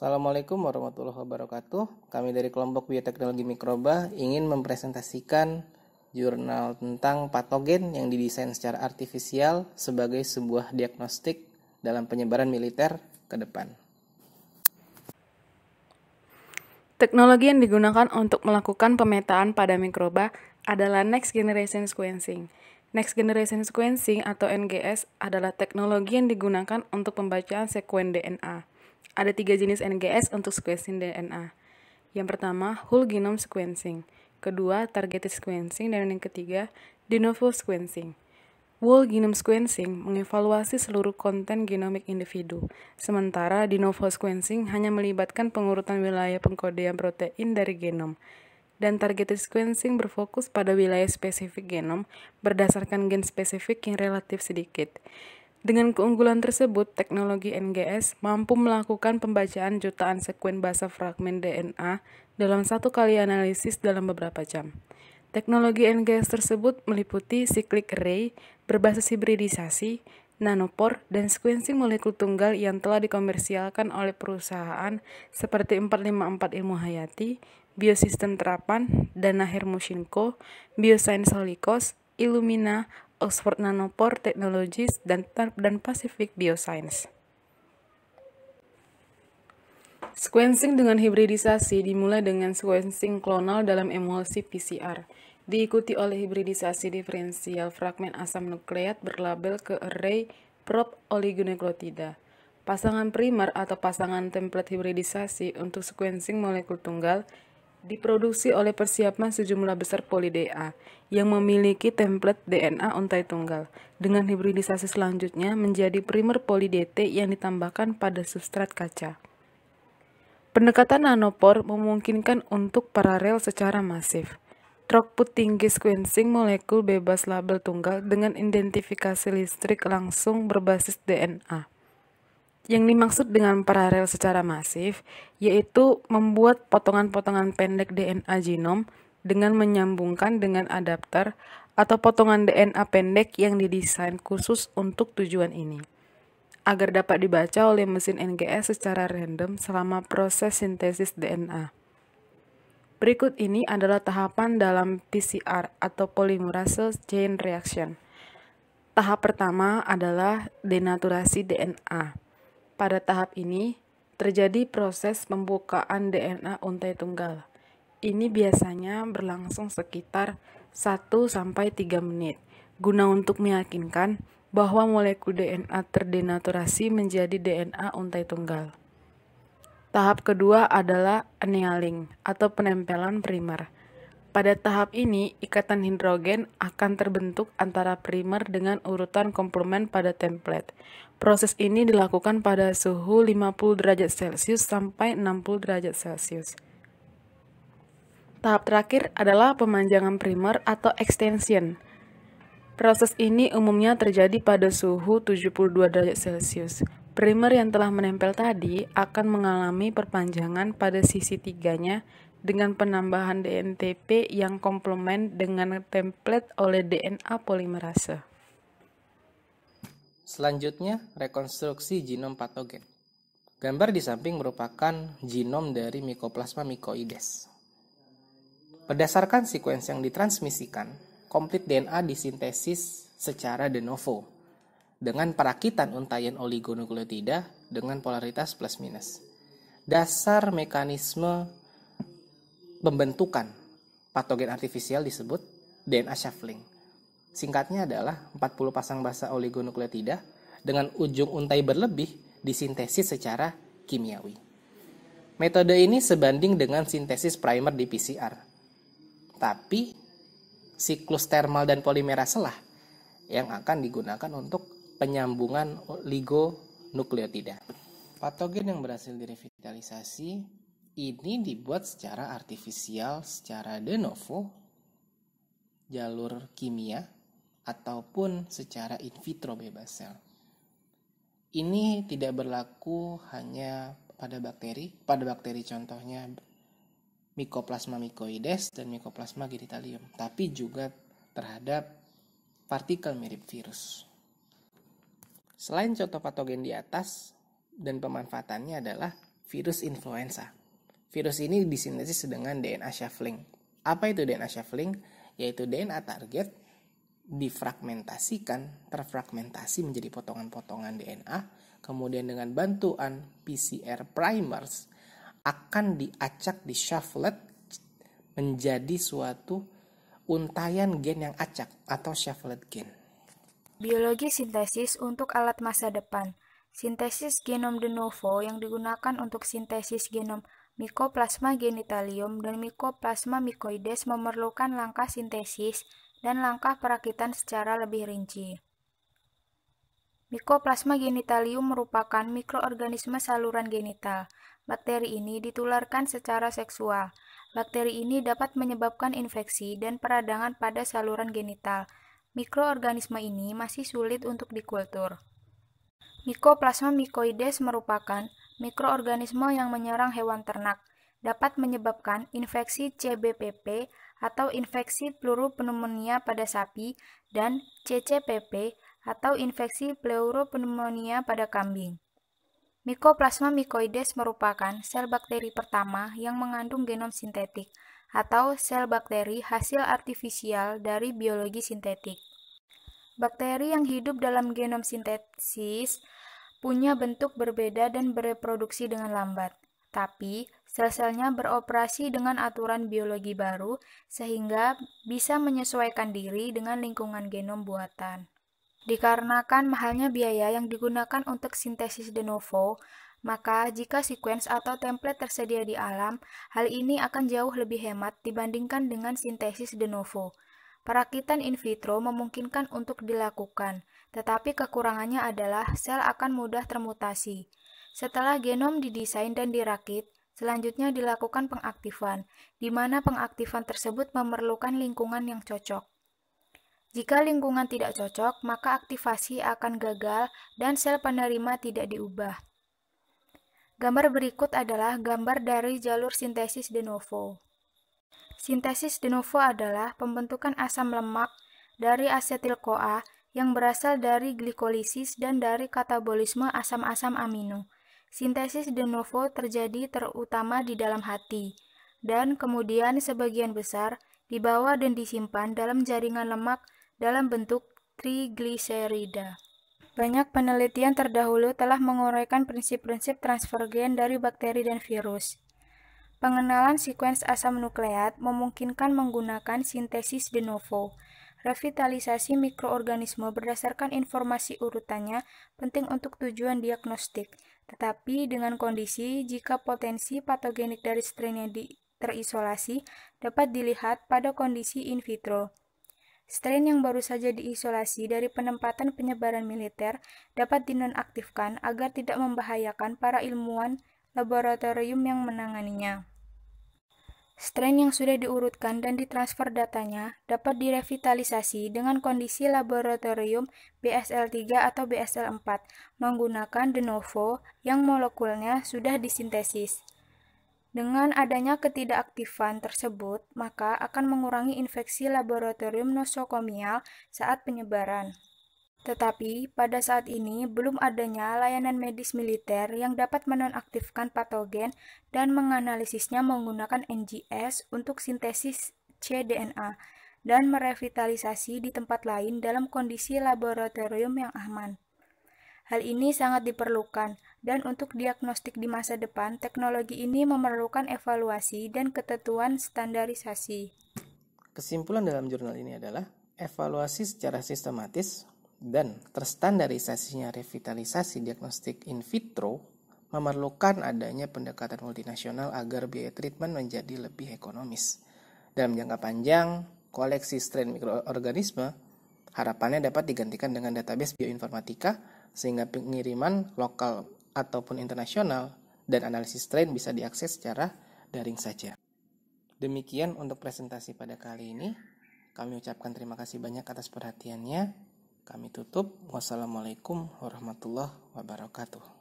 Assalamualaikum warahmatullahi wabarakatuh. Kami dari kelompok Bioteknologi Mikroba ingin mempresentasikan jurnal tentang patogen yang didesain secara artifisial sebagai sebuah diagnostik dalam penyebaran militer ke depan. Teknologi yang digunakan untuk melakukan pemetaan pada mikroba adalah next generation sequencing. Next Generation Sequencing atau NGS adalah teknologi yang digunakan untuk pembacaan sekuen DNA. Ada tiga jenis NGS untuk sequencing DNA. Yang pertama, whole genome sequencing. Kedua, targeted sequencing. Dan yang ketiga, de novo sequencing. Whole genome sequencing mengevaluasi seluruh konten genomik individu, sementara de novo sequencing hanya melibatkan pengurutan wilayah pengkodean protein dari genom dan targeted sequencing berfokus pada wilayah spesifik genom berdasarkan gen spesifik yang relatif sedikit. Dengan keunggulan tersebut, teknologi NGS mampu melakukan pembacaan jutaan sekuen basa fragmen DNA dalam satu kali analisis dalam beberapa jam. Teknologi NGS tersebut meliputi cyclic array berbasis hibridisasi, nanopor dan sequencing molekul tunggal yang telah dikomersialkan oleh perusahaan seperti 454 Ilmu Hayati, Biosistem Terapan, Dana Hermosinko, Bioscience Holikos, Illumina, Oxford Nanopore Technologies, dan, dan Pacific Bioscience. Sequencing dengan hibridisasi dimulai dengan sequencing klonal dalam emulsi PCR, diikuti oleh hibridisasi diferensial fragmen asam nukleat berlabel ke array prop oligonukleotida. Pasangan primer atau pasangan template hibridisasi untuk sequencing molekul tunggal diproduksi oleh persiapan sejumlah besar polidea yang memiliki template DNA untai tunggal. Dengan hibridisasi selanjutnya menjadi primer polidete yang ditambahkan pada substrat kaca. Pendekatan nanopor memungkinkan untuk paralel secara masif. Throughput tinggi sequencing molekul bebas label tunggal dengan identifikasi listrik langsung berbasis DNA. Yang dimaksud dengan paralel secara masif yaitu membuat potongan-potongan pendek DNA genom dengan menyambungkan dengan adapter atau potongan DNA pendek yang didesain khusus untuk tujuan ini agar dapat dibaca oleh mesin NGS secara random selama proses sintesis DNA. Berikut ini adalah tahapan dalam PCR atau polymerase chain reaction. Tahap pertama adalah denaturasi DNA. Pada tahap ini, terjadi proses pembukaan DNA untai tunggal. Ini biasanya berlangsung sekitar 1-3 menit, guna untuk meyakinkan bahwa molekul DNA terdenaturasi menjadi DNA untai tunggal. Tahap kedua adalah annealing atau penempelan primer. Pada tahap ini, ikatan hidrogen akan terbentuk antara primer dengan urutan komplement pada template. Proses ini dilakukan pada suhu 50 derajat Celcius sampai 60 derajat Celcius. Tahap terakhir adalah pemanjangan primer atau extension. Proses ini umumnya terjadi pada suhu 72 derajat Celcius. Primer yang telah menempel tadi akan mengalami perpanjangan pada sisi tiganya dengan penambahan DNTP yang komplement dengan template oleh DNA polimerase. Selanjutnya, rekonstruksi genom patogen. Gambar di samping merupakan genom dari Mycoplasma mycoides. Berdasarkan sekuens yang ditransmisikan, komplit DNA disintesis secara de novo dengan perakitan untayan oligonukleotida dengan polaritas plus minus. Dasar mekanisme pembentukan patogen artifisial disebut DNA shuffling. Singkatnya adalah 40 pasang basa oligonukleotida dengan ujung untai berlebih disintesis secara kimiawi. Metode ini sebanding dengan sintesis primer di PCR. Tapi siklus termal dan polimerase lah yang akan digunakan untuk penyambungan oligonukleotida. Patogen yang berhasil direvitalisasi ini dibuat secara artifisial, secara de novo, jalur kimia ataupun secara in vitro bebas sel. Ini tidak berlaku hanya pada bakteri, pada bakteri contohnya Mycoplasma mycoides dan Mycoplasma genitalium, tapi juga terhadap partikel mirip virus. Selain contoh patogen di atas dan pemanfaatannya adalah virus influenza. Virus ini disintesis dengan DNA shuffling. Apa itu DNA shuffling? Yaitu DNA target difragmentasikan, terfragmentasi menjadi potongan-potongan DNA, kemudian dengan bantuan PCR primers akan diacak di shuffle menjadi suatu untayan gen yang acak atau shuffle gen. Biologi sintesis untuk alat masa depan. Sintesis genom de novo yang digunakan untuk sintesis genom Mycoplasma genitalium dan Mycoplasma mycoides memerlukan langkah sintesis dan langkah perakitan secara lebih rinci. Mikoplasma genitalium merupakan mikroorganisme saluran genital. Bakteri ini ditularkan secara seksual. Bakteri ini dapat menyebabkan infeksi dan peradangan pada saluran genital. Mikroorganisme ini masih sulit untuk dikultur. Mikoplasma mycoides merupakan mikroorganisme yang menyerang hewan ternak, dapat menyebabkan infeksi CBPP atau infeksi pleuropneumonia pada sapi dan CCPP atau infeksi pleuropneumonia pada kambing. Mycoplasma mycoides merupakan sel bakteri pertama yang mengandung genom sintetik atau sel bakteri hasil artifisial dari biologi sintetik. Bakteri yang hidup dalam genom sintesis punya bentuk berbeda dan bereproduksi dengan lambat, tapi Sel-selnya beroperasi dengan aturan biologi baru sehingga bisa menyesuaikan diri dengan lingkungan genom buatan. Dikarenakan mahalnya biaya yang digunakan untuk sintesis de novo, maka jika sequence atau template tersedia di alam, hal ini akan jauh lebih hemat dibandingkan dengan sintesis de novo. Perakitan in vitro memungkinkan untuk dilakukan, tetapi kekurangannya adalah sel akan mudah termutasi. Setelah genom didesain dan dirakit, Selanjutnya dilakukan pengaktifan, di mana pengaktifan tersebut memerlukan lingkungan yang cocok. Jika lingkungan tidak cocok, maka aktivasi akan gagal dan sel penerima tidak diubah. Gambar berikut adalah gambar dari jalur sintesis de novo. Sintesis de novo adalah pembentukan asam lemak dari asetil coa yang berasal dari glikolisis dan dari katabolisme asam-asam amino Sintesis de novo terjadi terutama di dalam hati, dan kemudian sebagian besar dibawa dan disimpan dalam jaringan lemak dalam bentuk trigliserida. Banyak penelitian terdahulu telah menguraikan prinsip-prinsip transfer gen dari bakteri dan virus. Pengenalan sekuens asam nukleat memungkinkan menggunakan sintesis de novo, Revitalisasi mikroorganisme berdasarkan informasi urutannya penting untuk tujuan diagnostik, tetapi dengan kondisi jika potensi patogenik dari strain yang di terisolasi dapat dilihat pada kondisi in vitro. Strain yang baru saja diisolasi dari penempatan penyebaran militer dapat dinonaktifkan agar tidak membahayakan para ilmuwan laboratorium yang menanganinya. Strain yang sudah diurutkan dan ditransfer datanya dapat direvitalisasi dengan kondisi laboratorium BSL3 atau BSL4 menggunakan de novo yang molekulnya sudah disintesis. Dengan adanya ketidakaktifan tersebut, maka akan mengurangi infeksi laboratorium nosokomial saat penyebaran. Tetapi, pada saat ini belum adanya layanan medis militer yang dapat menonaktifkan patogen dan menganalisisnya menggunakan NGS untuk sintesis cDNA dan merevitalisasi di tempat lain dalam kondisi laboratorium yang aman. Hal ini sangat diperlukan, dan untuk diagnostik di masa depan, teknologi ini memerlukan evaluasi dan ketentuan standarisasi. Kesimpulan dalam jurnal ini adalah evaluasi secara sistematis dan terstandarisasinya revitalisasi diagnostik in vitro memerlukan adanya pendekatan multinasional agar biaya treatment menjadi lebih ekonomis. Dalam jangka panjang, koleksi strain mikroorganisme harapannya dapat digantikan dengan database bioinformatika sehingga pengiriman lokal ataupun internasional dan analisis strain bisa diakses secara daring saja. Demikian untuk presentasi pada kali ini. Kami ucapkan terima kasih banyak atas perhatiannya. Kami tutup. Wassalamualaikum warahmatullahi wabarakatuh.